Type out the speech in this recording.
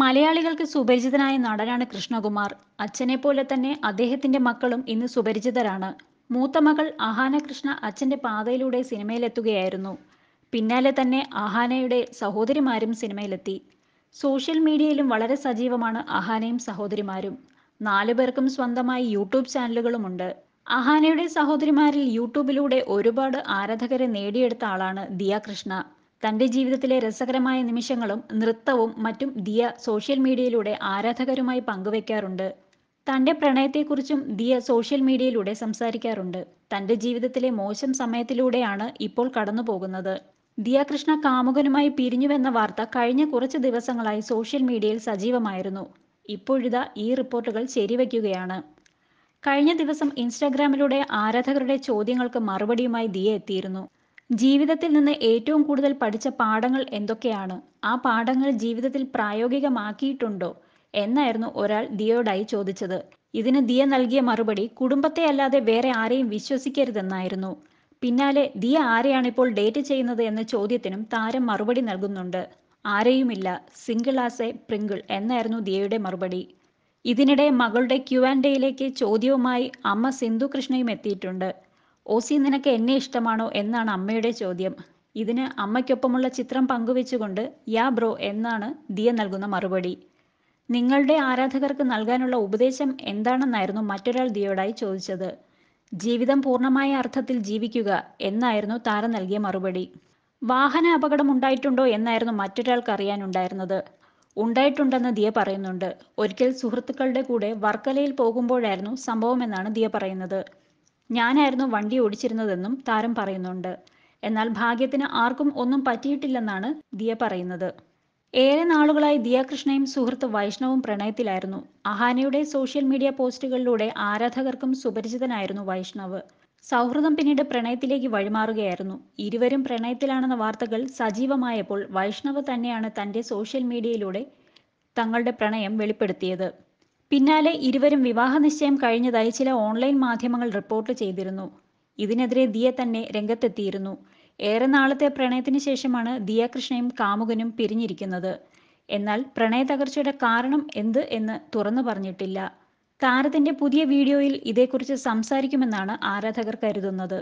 മലയാളികൾക്ക് സുപരിചിതനായ നടനാണ് കൃഷ്ണകുമാർ അച്ഛനെ പോലെ തന്നെ അദ്ദേഹത്തിന്റെ മക്കളും ഇന്ന് സുപരിചിതരാണ് മൂത്ത മകൾ ആഹാന കൃഷ്ണ അച്ഛന്റെ പാതയിലൂടെ സിനിമയിലെത്തുകയായിരുന്നു പിന്നാലെ തന്നെ ആഹാനയുടെ സഹോദരിമാരും സിനിമയിലെത്തി സോഷ്യൽ മീഡിയയിലും വളരെ സജീവമാണ് ആഹാനയും സഹോദരിമാരും നാലു പേർക്കും സ്വന്തമായി യൂട്യൂബ് ചാനലുകളുമുണ്ട് ആഹാനയുടെ സഹോദരിമാരിൽ യൂട്യൂബിലൂടെ ഒരുപാട് ആരാധകരെ നേടിയെടുത്ത ആളാണ് ദിയ കൃഷ്ണ തന്റെ ജീവിതത്തിലെ രസകരമായ നിമിഷങ്ങളും നൃത്തവും മറ്റും ദിയ സോഷ്യൽ മീഡിയയിലൂടെ ആരാധകരുമായി പങ്കുവെക്കാറുണ്ട് തന്റെ പ്രണയത്തെക്കുറിച്ചും ദിയ സോഷ്യൽ മീഡിയയിലൂടെ സംസാരിക്കാറുണ്ട് തന്റെ ജീവിതത്തിലെ മോശം സമയത്തിലൂടെയാണ് ഇപ്പോൾ കടന്നുപോകുന്നത് ദിയ കൃഷ്ണ കാമുകനുമായി പിരിഞ്ഞുവെന്ന വാർത്ത കഴിഞ്ഞ കുറച്ച് ദിവസങ്ങളായി സോഷ്യൽ മീഡിയയിൽ സജീവമായിരുന്നു ഇപ്പോഴിതാ ഈ റിപ്പോർട്ടുകൾ ശരിവയ്ക്കുകയാണ് കഴിഞ്ഞ ദിവസം ഇൻസ്റ്റാഗ്രാമിലൂടെ ആരാധകരുടെ ചോദ്യങ്ങൾക്ക് മറുപടിയുമായി ദിയ എത്തിയിരുന്നു ജീവിതത്തിൽ നിന്ന് ഏറ്റവും കൂടുതൽ പഠിച്ച പാഠങ്ങൾ എന്തൊക്കെയാണ് ആ പാഠങ്ങൾ ജീവിതത്തിൽ പ്രായോഗികമാക്കിയിട്ടുണ്ടോ എന്നായിരുന്നു ഒരാൾ ദിയോടായി ചോദിച്ചത് ഇതിന് ദിയ നൽകിയ മറുപടി കുടുംബത്തെ അല്ലാതെ വേറെ ആരെയും വിശ്വസിക്കരുതെന്നായിരുന്നു പിന്നാലെ ദിയ ആരെയാണ് ഇപ്പോൾ ഡേറ്റ് ചെയ്യുന്നത് എന്ന ചോദ്യത്തിനും താരം മറുപടി നൽകുന്നുണ്ട് ആരെയുമില്ല സിംഗിൾ ആസ് എ പ്രിങ്കിൾ എന്നായിരുന്നു ദിയയുടെ മറുപടി ഇതിനിടെ മകളുടെ ക്യു ആൻഡ് ഡേയിലേക്ക് ചോദ്യവുമായി അമ്മ സിന്ധു കൃഷ്ണയും എത്തിയിട്ടുണ്ട് ഓസി നിനക്ക് എന്നെ ഇഷ്ടമാണോ എന്നാണ് അമ്മയുടെ ചോദ്യം ഇതിന് അമ്മയ്ക്കൊപ്പമുള്ള ചിത്രം പങ്കുവെച്ചുകൊണ്ട് യാ ബ്രോ എന്നാണ് ദിയ നൽകുന്ന മറുപടി നിങ്ങളുടെ ആരാധകർക്ക് നൽകാനുള്ള ഉപദേശം എന്താണെന്നായിരുന്നു മറ്റൊരാൾ ദിയോടായി ചോദിച്ചത് ജീവിതം പൂർണ്ണമായ അർത്ഥത്തിൽ ജീവിക്കുക എന്നായിരുന്നു താരം നൽകിയ മറുപടി വാഹന അപകടം ഉണ്ടായിട്ടുണ്ടോ എന്നായിരുന്നു മറ്റൊരാൾക്ക് അറിയാനുണ്ടായിരുന്നത് ഉണ്ടായിട്ടുണ്ടെന്ന് ദിയ പറയുന്നുണ്ട് ഒരിക്കൽ സുഹൃത്തുക്കളുടെ കൂടെ വർക്കലയിൽ പോകുമ്പോഴായിരുന്നു സംഭവമെന്നാണ് ദിയ പറയുന്നത് ഞാനായിരുന്നു വണ്ടി ഓടിച്ചിരുന്നതെന്നും താരം പറയുന്നുണ്ട് എന്നാൽ ഭാഗ്യത്തിന് ആർക്കും ഒന്നും പറ്റിയിട്ടില്ലെന്നാണ് ദിയ പറയുന്നത് ഏറെ നാളുകളായി ദിയ കൃഷ്ണയും സുഹൃത്ത് വൈഷ്ണവും പ്രണയത്തിലായിരുന്നു അഹാനയുടെ സോഷ്യൽ മീഡിയ പോസ്റ്റുകളിലൂടെ ആരാധകർക്കും സുപരിചിതനായിരുന്നു വൈഷ്ണവ് സൗഹൃദം പിന്നീട് പ്രണയത്തിലേക്ക് വഴിമാറുകയായിരുന്നു ഇരുവരും പ്രണയത്തിലാണെന്ന വാർത്തകൾ സജീവമായപ്പോൾ വൈഷ്ണവ് തന്നെയാണ് തൻ്റെ സോഷ്യൽ മീഡിയയിലൂടെ തങ്ങളുടെ പ്രണയം വെളിപ്പെടുത്തിയത് പിന്നാലെ ഇരുവരും വിവാഹനിശ്ചയം കഴിഞ്ഞതായി ചില ഓൺലൈൻ മാധ്യമങ്ങൾ റിപ്പോർട്ട് ചെയ്തിരുന്നു ഇതിനെതിരെ ദിയ തന്നെ രംഗത്തെത്തിയിരുന്നു ഏറെ നാളത്തെ പ്രണയത്തിന് ശേഷമാണ് ദിയ കൃഷ്ണയും കാമുകനും പിരിഞ്ഞിരിക്കുന്നത് എന്നാൽ പ്രണയ തകർച്ചയുടെ കാരണം എന്ത് എന്ന് തുറന്നു പറഞ്ഞിട്ടില്ല താരത്തിന്റെ പുതിയ വീഡിയോയിൽ ഇതേക്കുറിച്ച് സംസാരിക്കുമെന്നാണ് ആരാധകർ കരുതുന്നത്